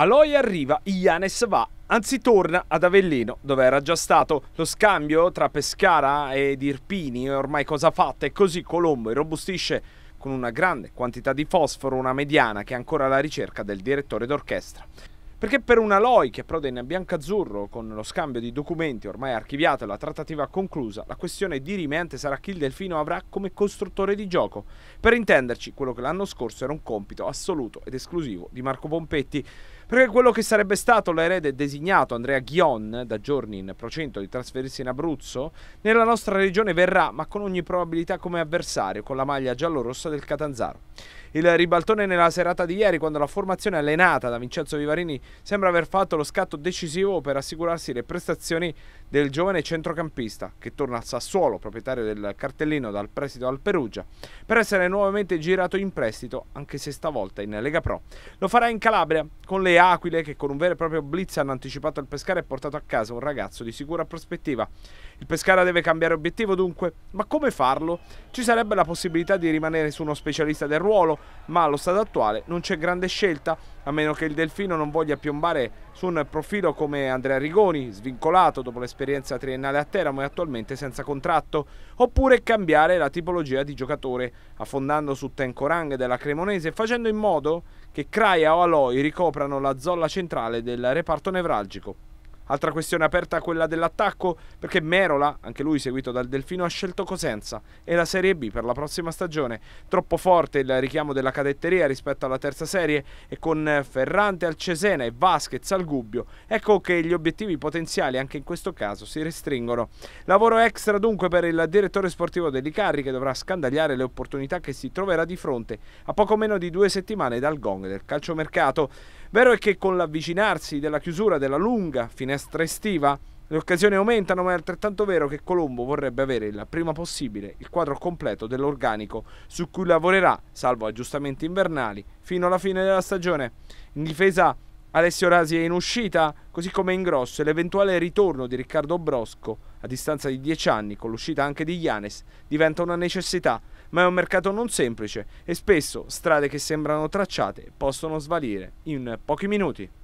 Aloy arriva, Ianes va, anzi torna ad Avellino dove era già stato. Lo scambio tra Pescara ed Irpini è ormai cosa fatta e così Colombo irrobustisce con una grande quantità di fosforo una mediana che è ancora alla ricerca del direttore d'orchestra. Perché per un Aloy che proda in bianco-azzurro con lo scambio di documenti ormai archiviato e la trattativa conclusa, la questione dirimente sarà chi il delfino avrà come costruttore di gioco. Per intenderci, quello che l'anno scorso era un compito assoluto ed esclusivo di Marco Pompetti. Perché quello che sarebbe stato l'erede designato Andrea Ghion da giorni in procento di trasferirsi in Abruzzo, nella nostra regione verrà, ma con ogni probabilità come avversario, con la maglia giallorossa del Catanzaro. Il ribaltone nella serata di ieri, quando la formazione allenata da Vincenzo Vivarini sembra aver fatto lo scatto decisivo per assicurarsi le prestazioni del giovane centrocampista, che torna al Sassuolo, proprietario del cartellino dal prestito al Perugia, per essere nuovamente girato in prestito, anche se stavolta in Lega Pro. Lo farà in Calabria, con le Aquile che con un vero e proprio blitz hanno anticipato il Pescara e portato a casa un ragazzo di sicura prospettiva. Il Pescara deve cambiare obiettivo dunque, ma come farlo? Ci sarebbe la possibilità di rimanere su uno specialista del ruolo, ma allo stato attuale non c'è grande scelta, a meno che il Delfino non voglia piombare su un profilo come Andrea Rigoni, svincolato dopo l'esperienza triennale a Teramo e attualmente senza contratto, oppure cambiare la tipologia di giocatore, affondando su Tencorang della Cremonese e facendo in modo che Craia o Aloy ricoprano la la zolla centrale del reparto nevralgico. Altra questione aperta quella dell'attacco, perché Merola, anche lui seguito dal Delfino, ha scelto Cosenza e la Serie B per la prossima stagione. Troppo forte il richiamo della cadetteria rispetto alla terza serie e con Ferrante al Cesena e Vasquez al Gubbio, ecco che gli obiettivi potenziali anche in questo caso si restringono. Lavoro extra dunque per il direttore sportivo dell'Icarri che dovrà scandagliare le opportunità che si troverà di fronte a poco meno di due settimane dal gong del calciomercato. Vero è che con l'avvicinarsi della chiusura della lunga finestra estiva le occasioni aumentano, ma è altrettanto vero che Colombo vorrebbe avere il prima possibile il quadro completo dell'organico su cui lavorerà, salvo aggiustamenti invernali, fino alla fine della stagione. In difesa Alessio Rasi è in uscita, così come in grosso, e l'eventuale ritorno di Riccardo Brosco, a distanza di dieci anni, con l'uscita anche di Ianes, diventa una necessità ma è un mercato non semplice e spesso strade che sembrano tracciate possono svalire in pochi minuti.